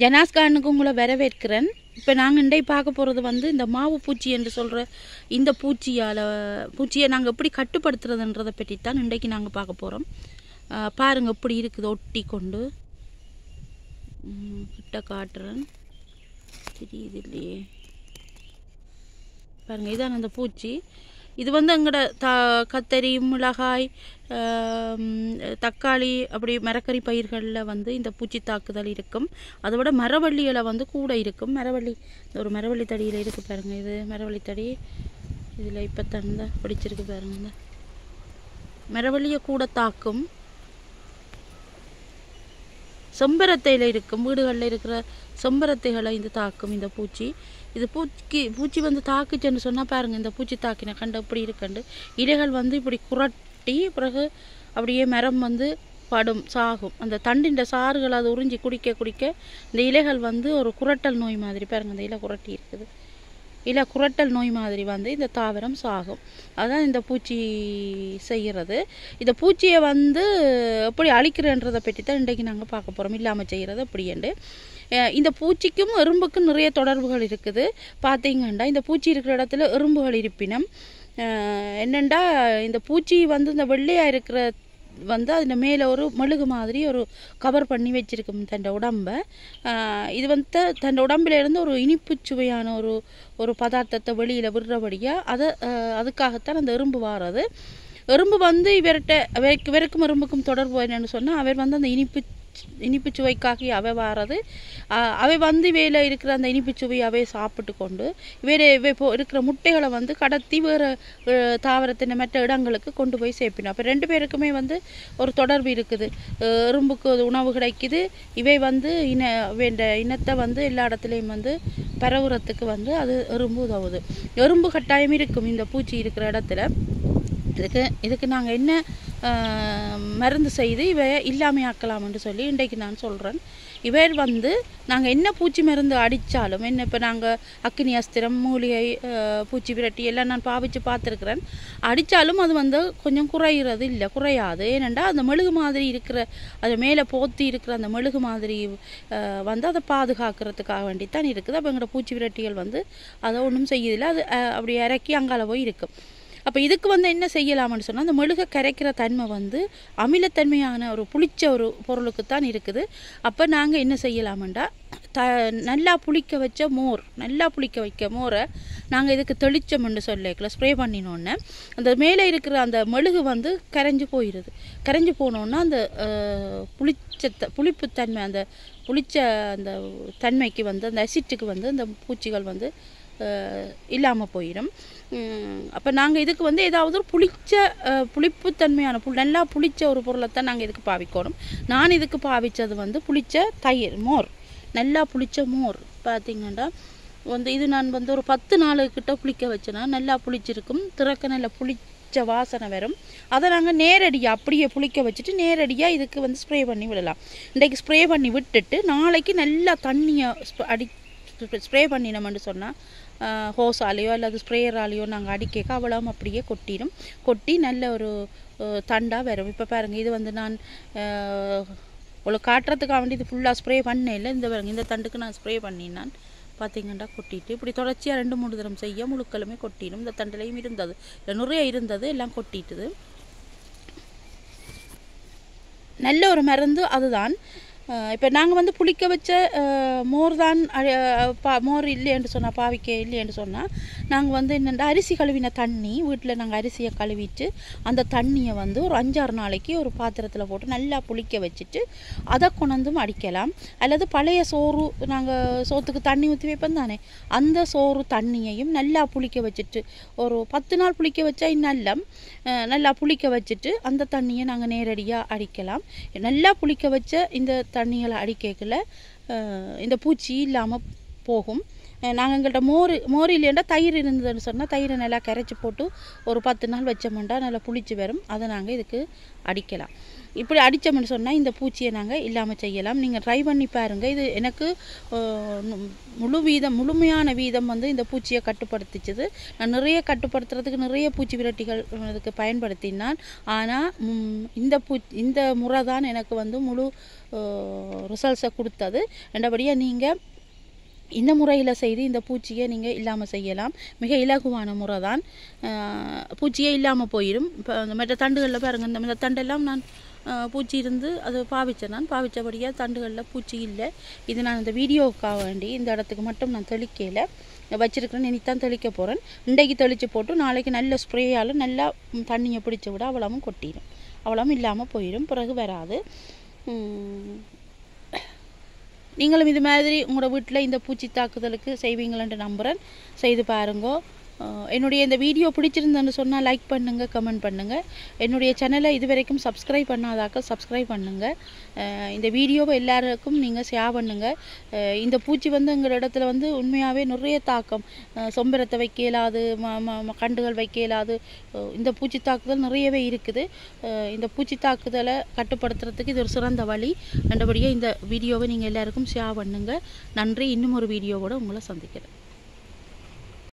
ஜனாஸ்கானுக்கு உங்களை வரவேற்கிறேன் இப்போ நாங்கள் இன்றைக்கு பார்க்க போகிறது வந்து இந்த மாவு பூச்சி என்று சொல்கிற இந்த பூச்சியால் பூச்சியை நாங்கள் எப்படி கட்டுப்படுத்துறதுன்றதை பற்றி தான் இன்றைக்கு நாங்கள் பார்க்க போகிறோம் பாருங்கள் எப்படி இருக்குது ஒட்டி கொண்டு கிட்ட காட்டுறேன் தெரியுது இல்லையே பாருங்கள் இதான் அந்த பூச்சி இது வந்து அங்கட த கத்தரி மிளகாய் தக்காளி அப்படி மரக்கறி பயிர்களில் வந்து இந்த பூச்சி தாக்குதல் இருக்கும் அதை விட மரவள்ளியில் வந்து கூட இருக்கும் மரவள்ளி ஒரு மரவள்ளி தடியில் இருக்குது பாருங்கள் இது மரவள்ளி தடி இதில் இப்போ தந்த பிடிச்சிருக்கு பாருங்க மரவள்ளியை கூட தாக்கும் செம்பரத்தையில் இருக்கும் வீடுகளில் இருக்கிற செம்பரத்தைகளை இந்த தாக்கும் இந்த பூச்சி இது பூச்சிக்கு பூச்சி வந்து தாக்குச்சுன்னு சொன்னால் பாருங்கள் இந்த பூச்சி தாக்கின கண்டு இப்படி இருக்கண்டு இலைகள் வந்து இப்படி குரட்டி பிறகு அப்படியே மரம் வந்து படும் சாகும் அந்த தண்டின்ற சாறுகள் அது உறிஞ்சி குடிக்க குடிக்க இந்த இலைகள் வந்து ஒரு குரட்டல் நோய் மாதிரி பாருங்கள் இந்த இலை குரட்டி இருக்குது இல்லை குரட்டல் நோய் மாதிரி வந்து இந்த தாவரம் சாகும் அதுதான் இந்த பூச்சி செய்கிறது இந்த பூச்சியை வந்து எப்படி அழிக்கிறேன்றதை பற்றி தான் இன்றைக்கு நாங்கள் பார்க்க போகிறோம் இல்லாமல் செய்கிறது அப்படியேண்டு இந்த பூச்சிக்கும் எறும்புக்கும் நிறைய தொடர்புகள் இருக்குது பார்த்தீங்கன்னா இந்த பூச்சி இருக்கிற இடத்துல எறும்புகள் இருப்பினம் என்னெண்டா இந்த பூச்சி வந்து இந்த வெள்ளையாக இருக்கிற வந்து அதில் மேலே ஒரு மெழுகு மாதிரி ஒரு கவர் பண்ணி வச்சுருக்கும் தன் உடம்பை இது வந்து தன் உடம்புலேருந்து ஒரு இனிப்பு சுவையான ஒரு ஒரு பதார்த்தத்தை வெளியில் விடுறபடியாக அதை அதுக்காகத்தான் அந்த எறும்பு வாரது எறும்பு வந்து இவர்கிட்ட இவருக்கு இவருக்கும் எறும்புக்கும் தொடர்பு என்னென்னு சொன்னால் அவர் வந்து அந்த இனிப்பு இனிப்பு சுவைக்காக அவை வாரது அவை வந்து வேலை இருக்கிற அந்த இனிப்பு சுவை அவை சாப்பிட்டு கொண்டு வேறு இப்போ இருக்கிற முட்டைகளை வந்து கடத்தி வேறு தாவரத்தின் மற்ற இடங்களுக்கு கொண்டு போய் சேர்ப்பினோம் அப்போ ரெண்டு பேருக்குமே வந்து ஒரு தொடர்பு இருக்குது எறும்புக்கு உணவு கிடைக்குது இவை வந்து இன வேண்ட இனத்தை வந்து எல்லா இடத்துலையும் வந்து பரவுறத்துக்கு வந்து அது எறும்பு உதவுது எறும்பு கட்டாயம் இருக்கும் இந்த பூச்சி இருக்கிற இடத்துல இதுக்கு இதுக்கு நாங்கள் என்ன மருந்து செய்து இவைய இல்லாமையாக்கலாம் என்று சொல்லி இன்றைக்கு நான் சொல்கிறேன் இவை வந்து நாங்கள் என்ன பூச்சி மருந்து அடித்தாலும் என்ன இப்போ நாங்கள் அக்னி அஸ்திரம் மூலிகை பூச்சி விரட்டி எல்லாம் நான் பாவிச்சு பார்த்துருக்குறேன் அடித்தாலும் அது வந்து கொஞ்சம் குறையிறது இல்லை குறையாது ஏனென்றால் அந்த மெழுகு மாதிரி இருக்கிற அது மேலே போத்தி இருக்கிற அந்த மெழுகு மாதிரி வந்து அதை பாதுகாக்கிறதுக்காக வேண்டி தான் இருக்குது அப்போ எங்களோட பூச்சி விரட்டிகள் வந்து அதை ஒன்றும் செய்யதில்லை அது அப்படி இறக்கி அங்கால போய் இருக்குது அப்போ இதுக்கு வந்து என்ன செய்யலாம்னு சொன்னால் அந்த மெழுகை கரைக்கிற தன்மை வந்து அமிலத்தன்மையான ஒரு புளிச்ச ஒரு பொருளுக்கு தான் இருக்குது அப்போ நாங்கள் என்ன செய்யலாம்டா த நல்லா புளிக்க வச்ச மோர் நல்லா புளிக்க வைக்க மோரை நாங்கள் இதுக்கு தெளிச்சோம்னு சொல்லிக்கல ஸ்ப்ரே பண்ணினோன்னே அந்த மேலே இருக்கிற அந்த மெழுகு வந்து கரைஞ்சி போயிடுது கரைஞ்சி போனோன்னா அந்த புளிச்ச தன்மை அந்த புளிச்ச அந்த தன்மைக்கு வந்து அந்த அசிட்டுக்கு வந்து அந்த பூச்சிகள் வந்து இல்லாமல் போயிடும் அப்போ நாங்கள் இதுக்கு வந்து ஏதாவது ஒரு புளிச்ச புளிப்புத்தன்மையான புல் நல்லா புளித்த ஒரு பொருளைத்தான் நாங்கள் இதுக்கு பாவிக்கணும் நான் இதுக்கு பாவித்தது வந்து புளித்த தயிர் மோர் நல்லா புளிச்ச மோர் பார்த்திங்கன்னா வந்து இது நான் வந்து ஒரு பத்து நாளுக்கிட்ட புளிக்க வச்சேன்னா நல்லா புளிச்சிருக்கும் திறக்க நல்லா புளித்த வாசனை வரும் அதை நாங்கள் நேரடியாக அப்படியே புளிக்க வச்சுட்டு நேரடியாக இதுக்கு வந்து ஸ்ப்ரே பண்ணி விடலாம் இன்றைக்கு ஸ்ப்ரே பண்ணி விட்டுட்டு நாளைக்கு நல்லா தண்ணியை அடி ஸ்ப்ரே பண்ணினோம்னு சொன்னால் ஹோஸாலேயோ அல்லது ஸ்ப்ரேயராலேயோ நாங்கள் அடிக்க அவ்வளவும் அப்படியே கொட்டிடும் கொட்டி நல்ல ஒரு தண்டாக வரும் இப்போ பாருங்கள் இது வந்து நான் உங்களுக்கு காட்டுறதுக்காக வேண்டி இது ஃபுல்லாக ஸ்ப்ரே பண்ணேன் இல்லை இந்த பாருங்கள் இந்த தண்டுக்கு நான் ஸ்ப்ரே பண்ணினான் பார்த்திங்கன்னா கொட்டிட்டு இப்படி தொடர்ச்சியாக ரெண்டு மூணு தரம் செய்ய முழுக்களுமே கொட்டிடும் இந்த தண்டுலையும் இருந்தது நிறைய இருந்தது எல்லாம் கொட்டிட்டுது நல்ல ஒரு மருந்து அதுதான் இப்போ நாங்கள் வந்து புளிக்க வச்ச மோர் தான் பா மோர் இல்லைன்னு சொன்னால் பாவிக்க இல்லைன்னு சொன்னால் நாங்கள் வந்து என்னென்ன அரிசி கழுவின தண்ணி வீட்டில் நாங்கள் அரிசியை கழுவிட்டு அந்த தண்ணியை வந்து ஒரு அஞ்சாறு நாளைக்கு ஒரு பாத்திரத்தில் போட்டு நல்லா புளிக்க வச்சுட்டு அதை கொண்டாந்தும் அடிக்கலாம் அல்லது பழைய சோறு நாங்கள் சோத்துக்கு தண்ணி ஊற்றி வைப்போம் தானே அந்த சோறு தண்ணியையும் நல்லா புளிக்க வச்சுட்டு ஒரு பத்து நாள் புளிக்க வச்சா இன்னும் நல்லா புளிக்க வச்சுட்டு அந்த தண்ணியை நாங்கள் நேரடியாக அடிக்கலாம் நல்லா புளிக்க வச்ச இந்த தண்ணிகளை அடிக்கல இந்த பூச்சி இல்லாமல் போகும் நாங்கள் எங்கள்கிட்ட மோர் மோர் இல்லையாண்டா தயிர் இருந்ததுன்னு சொன்னால் தயிரை நல்லா கரைச்சி போட்டு ஒரு பத்து நாள் வச்சோம்னா நல்லா புளிச்சு வரும் அதை நாங்கள் இதுக்கு அடிக்கலாம் இப்படி அடித்தோம்னு சொன்னால் இந்த பூச்சியை நாங்கள் இல்லாமல் செய்யலாம் நீங்கள் ட்ரை பண்ணி பாருங்கள் இது எனக்கு முழு வீதம் முழுமையான வீதம் வந்து இந்த பூச்சியை கட்டுப்படுத்திச்சது நான் நிறைய கட்டுப்படுத்துறதுக்கு நிறைய பூச்சி விரட்டிகள் இதுக்கு பயன்படுத்தினான் ஆனால் இந்த பூ இந்த முறை தான் எனக்கு வந்து முழு ரிசல்ட்ஸை கொடுத்தது ரெண்டபடியாக நீங்கள் இந்த முறையில் செய்து இந்த பூச்சியை நீங்கள் இல்லாமல் செய்யலாம் மிக இலகுவான முறை தான் பூச்சியே இல்லாமல் போயிடும் இப்போ அந்த மற்ற தண்டுகளில் பாருங்கள் இந்த மாதிரி தண்டெல்லாம் நான் பூச்சி இருந்து அது பாவித்தேன் நான் பாவித்தபடியாக தண்டுகளில் பூச்சி இல்லை இது நான் இந்த வீடியோவுக்காக வேண்டி இந்த இடத்துக்கு மட்டும் நான் தெளிக்கையில் வச்சுருக்கிறேன் இனித்தான் தெளிக்க போகிறேன் இன்றைக்கு தெளித்து போட்டு நாளைக்கு நல்ல ஸ்ப்ரேயால் நல்லா தண்ணியை பிடிச்சி விட அவ்வளவும் கொட்டிடும் அவ்வளவும் இல்லாமல் போயிடும் பிறகு வராது நீங்களும் இது மாதிரி உங்களோட வீட்டில் இந்த பூச்சி தாக்குதலுக்கு செய்வீங்களன்ட்டு நம்புகிறேன் செய்து பாருங்கோ என்னுடைய இந்த வீடியோ பிடிச்சிருந்தேன்னு சொன்னால் லைக் பண்ணுங்கள் கமெண்ட் பண்ணுங்கள் என்னுடைய சேனலை இது வரைக்கும் சப்ஸ்கிரைப் பண்ணாதாக்க சப்ஸ்கிரைப் பண்ணுங்கள் இந்த வீடியோவை எல்லாருக்கும் நீங்கள் ஷேர் பண்ணுங்கள் இந்த பூச்சி வந்து எங்கள் இடத்துல வந்து உண்மையாகவே நிறைய தாக்கம் சொம்பரத்தை வைக்க இயலாது கண்டுகள் வைக்க இயலாது இந்த பூச்சி தாக்குதல் நிறையவே இருக்குது இந்த பூச்சி தாக்குதலை கட்டுப்படுத்துறதுக்கு இது ஒரு சிறந்த வழி நல்லபடியாக இந்த வீடியோவை நீங்கள் எல்லாருக்கும் ஷேர் பண்ணுங்கள் நன்றி இன்னும் ஒரு வீடியோவோடு உங்களை சந்திக்கிறேன்